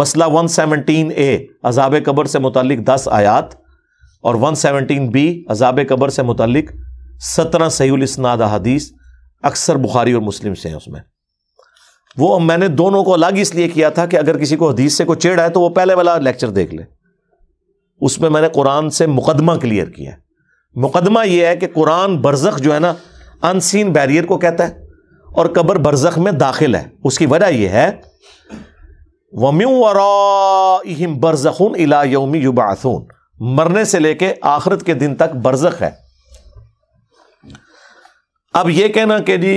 मसला 117 ए अजाब कबर से मुतल दस आयात और वन सेवनटीन बी अजाब कबर से मुतल सत्रह 17 सहीस्नाद हदीस अक्सर बुखारी और मुस्लिम से हैं उसमें वो मैंने दोनों को अलग इसलिए किया था कि अगर किसी को हदीस से कोई चेड़ा है तो वो पहले वाला लेक्चर देख ले उसमें मैंने कुरान से मुकदमा क्लियर किया मुकदमा यह है कि कुरान बरजख जो है ना अनसिन बैरियर को कहता है और कबर बरजख में दाखिल है उसकी वजह यह है वम्यू वराम बरजखून इला योमी युबासून मरने से लेके आखिरत के दिन तक बरजक है अब यह कहना कि जी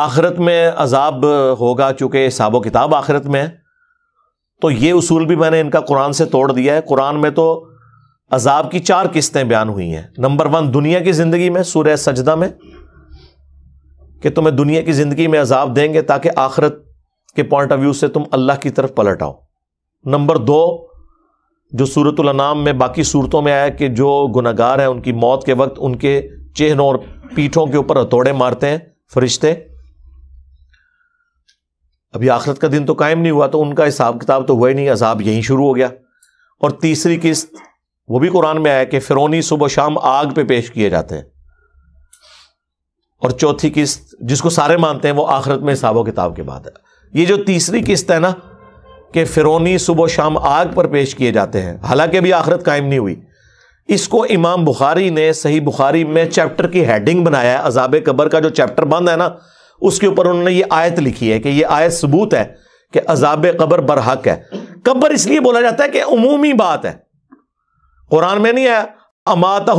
आखरत में अजाब होगा चूंकि हिसाब किताब आखिरत में है तो ये उसूल भी मैंने इनका कुरान से तोड़ दिया है कुरान में तो अजाब की चार किस्तें बयान हुई हैं नंबर वन दुनिया की ज़िंदगी में सूर्य सजदा में कि तुम्हें दुनिया की ज़िंदगी में अजाब देंगे ताकि आखिरत के पॉइंट ऑफ व्यू से तुम अल्लाह की तरफ पलट आओ नंबर दो जो नाम में बाकी सूरतों में आया कि जो गुनागार हैं उनकी मौत के वक्त उनके चेहनों और पीठों के ऊपर हथौड़े मारते हैं फरिश्ते अभी आखिरत का दिन तो कायम नहीं हुआ तो उनका हिसाब किताब तो हुआ ही नहीं अजाब यहीं शुरू हो गया और तीसरी किस्त वो भी कुरान में आया कि फिरौनी सुबह शाम आग पे पेश किए जाते हैं और चौथी किस्त जिसको सारे मानते हैं वो आखिरत में हिसाब किताब के बाद है ये जो तीसरी किस्त है ना कि फिरौनी सुबह शाम आग पर पेश किए जाते हैं हालांकि अभी आखिरत कायम नहीं हुई इसको इमाम बुखारी ने सही बुखारी में चैप्टर की हेडिंग बनाया है अजाब कबर का जो चैप्टर बंद है ना उसके ऊपर उन्होंने ये आयत लिखी है कि ये आयत सबूत है कि अजाब कबर बरहक है कबर इसलिए बोला जाता है कि अमूमी बात है कुरान में नहीं आया अमाता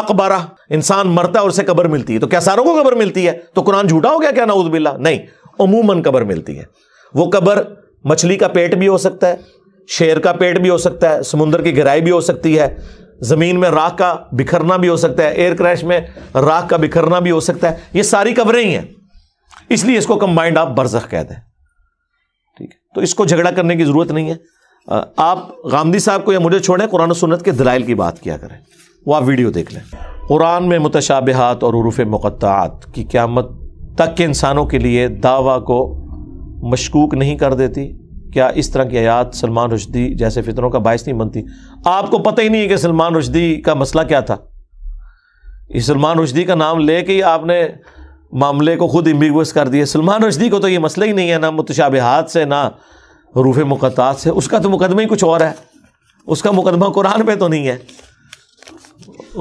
अकबरा इंसान मरता है और उसे कबर मिलती है तो क्या सारों को कबर मिलती है तो कुरान झूठा हो गया क्या नाउदबिल्ला नहीं अमूमन कबर मिलती है वो कबर मछली का पेट भी हो सकता है शेर का पेट भी हो सकता है समुंदर की गहराई भी हो सकती है ज़मीन में राख का बिखरना भी हो सकता है एयर क्रैश में राख का बिखरना भी हो सकता है ये सारी कबरें ही हैं इसलिए इसको कंबाइंड आप बरसख कह दें ठीक है तो इसको झगड़ा करने की ज़रूरत नहीं है आप गांधी साहब को या मुझे छोड़ें कुरान सुनत के दलाइल की बात किया करें वो आप वीडियो देख लें कुरान में मुतशाबहत और उरूफ मक़ात की क्यामत तक के इंसानों के लिए दावा को मशकूक नहीं कर देती क्या इस तरह की आयात सलमान रुशदी जैसे फितरों का बायस नहीं बनती आपको पता ही नहीं है कि सलमान रुशदी का मसला क्या था इस सलमान रुशदी का नाम ले के ही आपने मामले को खुद इम्बिगस कर दिया सलमान रुशदी को तो ये मसला ही नहीं है ना हाथ से ना रूफ मुकदात से उसका तो मुकदमा ही कुछ और है उसका मुकदमा कुरान पे तो नहीं है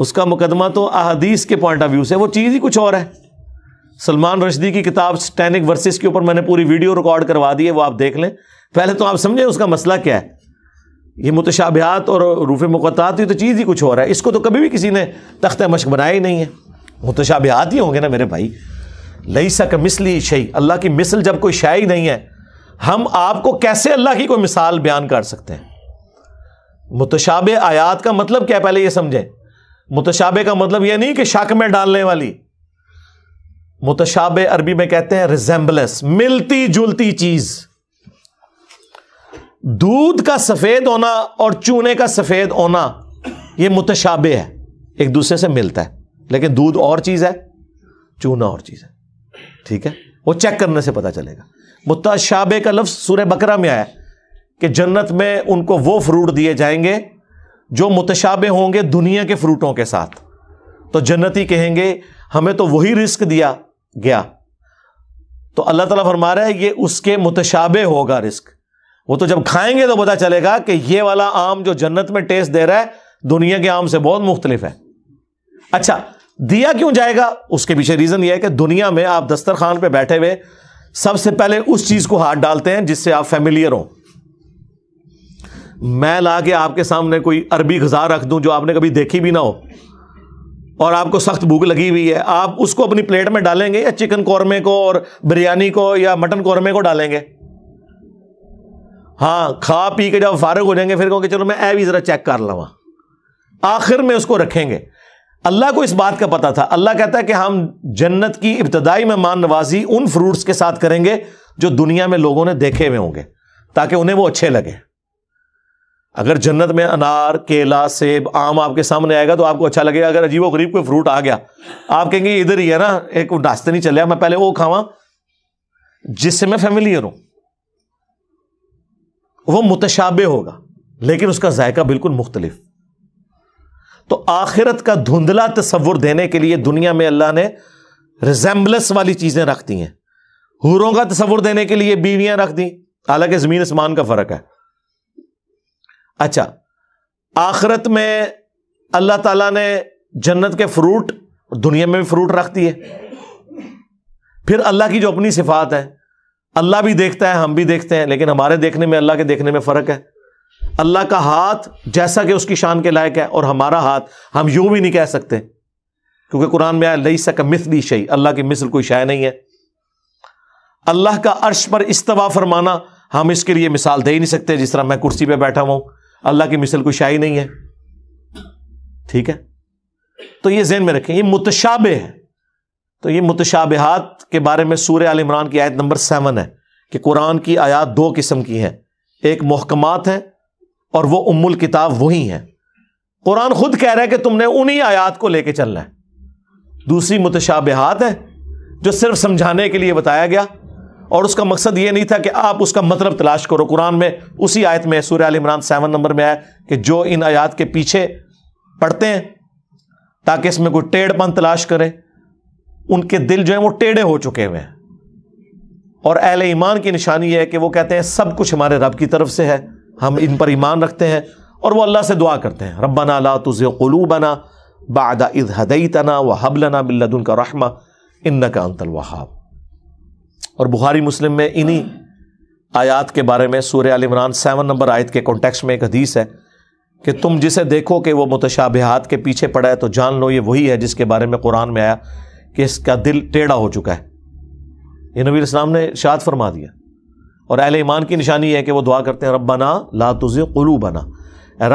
उसका मुकदमा तो अहदीस के पॉइंट ऑफ व्यू से वो चीज़ ही कुछ और है सलमान रशदी की किताब स्टैनिक वर्सेस के ऊपर मैंने पूरी वीडियो रिकॉर्ड करवा दी है वो आप देख लें पहले तो आप समझें उसका मसला क्या है ये मुतशाबियात और रूफ मुक़ात तो चीज़ ही कुछ हो रहा है इसको तो कभी भी किसी ने तख्त मश्क बनाया ही नहीं है मुतशाबियात ही होंगे ना मेरे भाई लई सक मिसली शई अल्लाह की मिसल जब कोई शाय ही नहीं है हम आपको कैसे अल्लाह की कोई मिसाल बयान कर सकते हैं मुतशाब आयात का मतलब क्या पहले ये समझें मुतशाबे का मतलब यह नहीं कि शक में डालने वाली मुतशाब अरबी में कहते हैं रिजेंबलेंस मिलती जुलती चीज दूध का सफेद होना और चूने का सफेद होना यह मुतशाबे है एक दूसरे से मिलता है लेकिन दूध और चीज है चूना और चीज है ठीक है वो चेक करने से पता चलेगा मुतशाबे का लफ्ज सूर्य बकरा में आया कि जन्नत में उनको वो फ्रूट दिए जाएंगे जो मुतशाबे होंगे दुनिया के फ्रूटों के साथ तो जन्नती कहेंगे हमें तो वही रिस्क दिया गया तो अल्लाह ताला फरमा रहा है ये उसके मुतशाबे होगा रिस्क वो तो जब खाएंगे तो पता चलेगा कि ये वाला आम जो जन्नत में टेस्ट दे रहा है दुनिया के आम से बहुत मुख्तलिफ है अच्छा दिया क्यों जाएगा उसके पीछे रीज़न यह है कि दुनिया में आप दस्तरखान पर बैठे हुए सबसे पहले उस चीज़ को हाथ डालते हैं जिससे आप फेमिलियर हो मैं ला के आपके सामने कोई अरबी गजा रख दूं जो आपने कभी देखी भी ना हो और आपको सख्त भूख लगी हुई है आप उसको अपनी प्लेट में डालेंगे या चिकन कौरमे को और बिरयानी को या मटन कौरमे को डालेंगे हाँ खा पी के जब फारग हो जाएंगे फिर कहोगे चलो मैं ऐ भी ज़रा चेक कर लवा आखिर में उसको रखेंगे अल्लाह को इस बात का पता था अल्लाह कहता है कि हम जन्नत की इब्तदाई मेहमान नवाजी उन फ्रूट्स के साथ करेंगे जो दुनिया में लोगों ने देखे हुए होंगे ताकि उन्हें वो अच्छे लगे अगर जन्नत में अनार केला सेब आम आपके सामने आएगा तो आपको अच्छा लगेगा अगर अजीबो गरीब कोई फ्रूट आ गया आप कहेंगे इधर ही है ना एक नाश्ते नहीं चल मैं पहले वो खावा जिससे मैं फेमिलियर हूं वो मुतशाबे होगा लेकिन उसका जायका बिल्कुल मुख्तलिफ तो आखिरत का धुंधला तस्वुर देने के लिए दुनिया में अल्लाह ने रिजेम्बलेंस वाली चीजें रख दी हैं हूरों का तस्वुर देने के लिए बीवियां रख दी हालांकि जमीन आसमान का फर्क है अच्छा आखरत में अल्लाह ताला ने जन्नत के फ्रूट दुनिया में भी फ्रूट रखती है फिर अल्लाह की जो अपनी सिफात है अल्लाह भी देखता है हम भी देखते हैं लेकिन हमारे देखने में अल्लाह के देखने में फ़र्क है अल्लाह का हाथ जैसा कि उसकी शान के लायक है और हमारा हाथ हम यूं भी नहीं कह सकते क्योंकि कुरान में आया लई सक मिसली शई अल्लाह की मिसल कोई शाय नहीं है अल्लाह का अर्श पर इस्तवा फरमाना हम इसके लिए मिसाल दे ही नहीं सकते जिस तरह मैं कुर्सी पर बैठा हुआ अल्लाह की मिसल कोई शाही नहीं है ठीक है तो ये जहन में रखें ये मुतशाबे है तो ये मुतशाबेहात के बारे में सूर्य आल इमरान की आयत नंबर सेवन है कि कुरान की आयात दो किस्म की हैं एक मोहकमात है और वो उम्मुल किताब वही है कुरान खुद कह रहा है कि तुमने उन्हीं आयात को लेके चलना है दूसरी मुतशाबेहात है जो सिर्फ समझाने के लिए बताया गया और उसका मकसद ये नहीं था कि आप उसका मतलब तलाश करो कुरान में उसी आयत में सूर्य आल इमरान सेवन नंबर में आया कि जो इन आयात के पीछे पढ़ते हैं ताकि इसमें कोई टेढ़पन तलाश करें उनके दिल जो है वो टेढ़े हो चुके हुए हैं और अहल ईमान की निशानी है कि वो कहते हैं सब कुछ हमारे रब की तरफ से है हम इन पर ईमान रखते हैं और वो अल्लाह से दुआ करते हैं बना ला तुझे कुलू बना बाद इद हदई तना व हबलना बिल्लदन का रहमा इन का अंतल वहाब और बुखारी मुस्लिम में इन्हीं आयात के बारे में सूर्य आल इमरान सेवन नंबर आयत के कॉन्टेक्स्ट में एक हदीस है कि तुम जिसे देखो कि वो मुतशाबिहात के पीछे पड़ा है तो जान लो ये वही है जिसके बारे में कुरान में आया कि इसका दिल टेढ़ा हो चुका है ये नबी इस्लाम ने शाद फरमा दिया और अहल ईमान की निशानी है कि वो दुआ करते हैं रब बना ला तुझे कुलू बना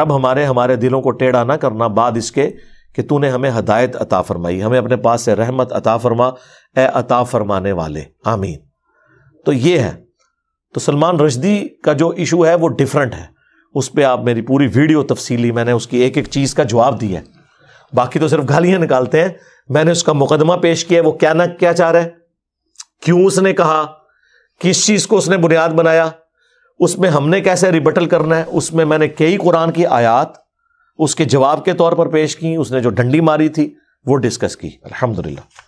रब हमारे हमारे दिलों को टेढ़ा ना करना बाद इसके कि तूने हमें हदायत अता फरमाई हमें अपने पास से रहमत अता फरमा ए अता फरमाने वाले आमीन तो ये है तो सलमान रशदी का जो इशू है वो डिफरेंट है उस पर आप मेरी पूरी वीडियो तफसीली मैंने उसकी एक एक चीज़ का जवाब दिया है बाकी तो सिर्फ गालियाँ निकालते हैं मैंने उसका मुकदमा पेश किया वो क्या ना क्या चाह रहा है क्यों उसने कहा किस चीज़ को उसने बुनियाद बनाया उसमें हमने कैसे रिबटल करना है उसमें मैंने कई कुरान की आयात उसके जवाब के तौर पर पेश की उसने जो डंडी मारी थी वो डिस्कस की अलहमदिल्ला